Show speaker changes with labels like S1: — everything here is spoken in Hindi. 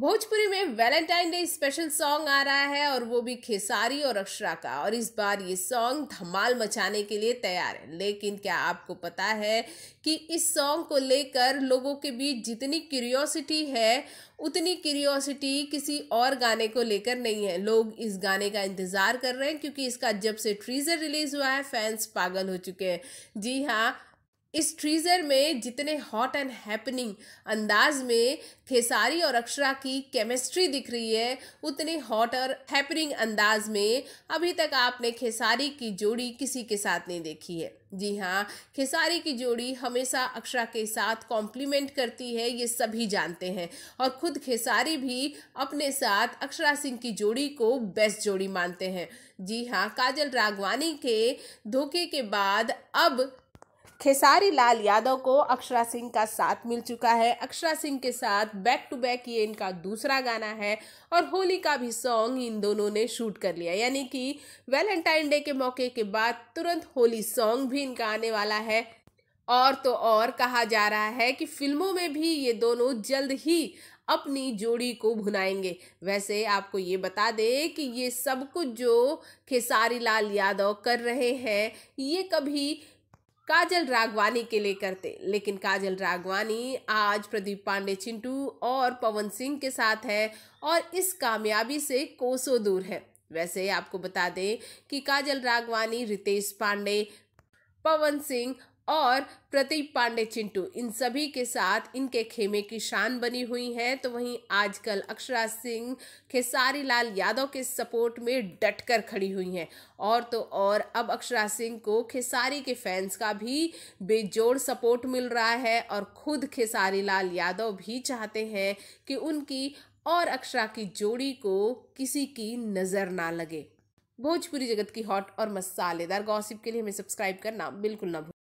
S1: भोजपुरी में वैलेंटाइन डे स्पेशल सॉन्ग आ रहा है और वो भी खेसारी और अक्षरा का और इस बार ये सॉन्ग धमाल मचाने के लिए तैयार है लेकिन क्या आपको पता है कि इस सॉन्ग को लेकर लोगों के बीच जितनी क्यूरियोसिटी है उतनी क्यूरियोसिटी किसी और गाने को लेकर नहीं है लोग इस गाने का इंतज़ार कर रहे हैं क्योंकि इसका जब से ट्रीज़र रिलीज़ हुआ है फैंस पागल हो चुके हैं जी हाँ इस ट्रीजर में जितने हॉट एंड हैपनिंग अंदाज में खेसारी और अक्षरा की केमिस्ट्री दिख रही है उतने हॉट और हैपनिंग अंदाज में अभी तक आपने खेसारी की जोड़ी किसी के साथ नहीं देखी है जी हाँ खेसारी की जोड़ी हमेशा अक्षरा के साथ कॉम्प्लीमेंट करती है ये सभी जानते हैं और खुद खेसारी भी अपने साथ अक्षरा सिंह की जोड़ी को बेस्ट जोड़ी मानते हैं जी हाँ काजल रागवानी के धोखे के बाद अब खेसारी लाल यादव को अक्षरा सिंह का साथ मिल चुका है अक्षरा सिंह के साथ बैक टू बैक ये इनका दूसरा गाना है और होली का भी सॉन्ग इन दोनों ने शूट कर लिया यानी कि वैलेंटाइन डे के मौके के बाद तुरंत होली सॉन्ग भी इनका आने वाला है और तो और कहा जा रहा है कि फिल्मों में भी ये दोनों जल्द ही अपनी जोड़ी को भुनाएंगे वैसे आपको ये बता दें कि ये सब कुछ जो खेसारी लाल यादव कर रहे हैं ये कभी काजल रागवानी के लिए करते लेकिन काजल रागवानी आज प्रदीप पांडे चिंटू और पवन सिंह के साथ है और इस कामयाबी से कोसों दूर है वैसे आपको बता दें कि काजल रागवानी रितेश पांडे पवन सिंह और प्रतीक पांडे चिंटू इन सभी के साथ इनके खेमे की शान बनी हुई है तो वहीं आजकल अक्षरा सिंह खेसारी लाल यादव के सपोर्ट में डटकर खड़ी हुई हैं और तो और अब अक्षरा सिंह को खेसारी के फैंस का भी बेजोड़ सपोर्ट मिल रहा है और खुद खेसारी लाल यादव भी चाहते हैं कि उनकी और अक्षरा की जोड़ी को किसी की नज़र ना लगे भोजपुरी जगत की हॉट और मसालेदार गॉसिप के लिए हमें सब्सक्राइब करना बिल्कुल ना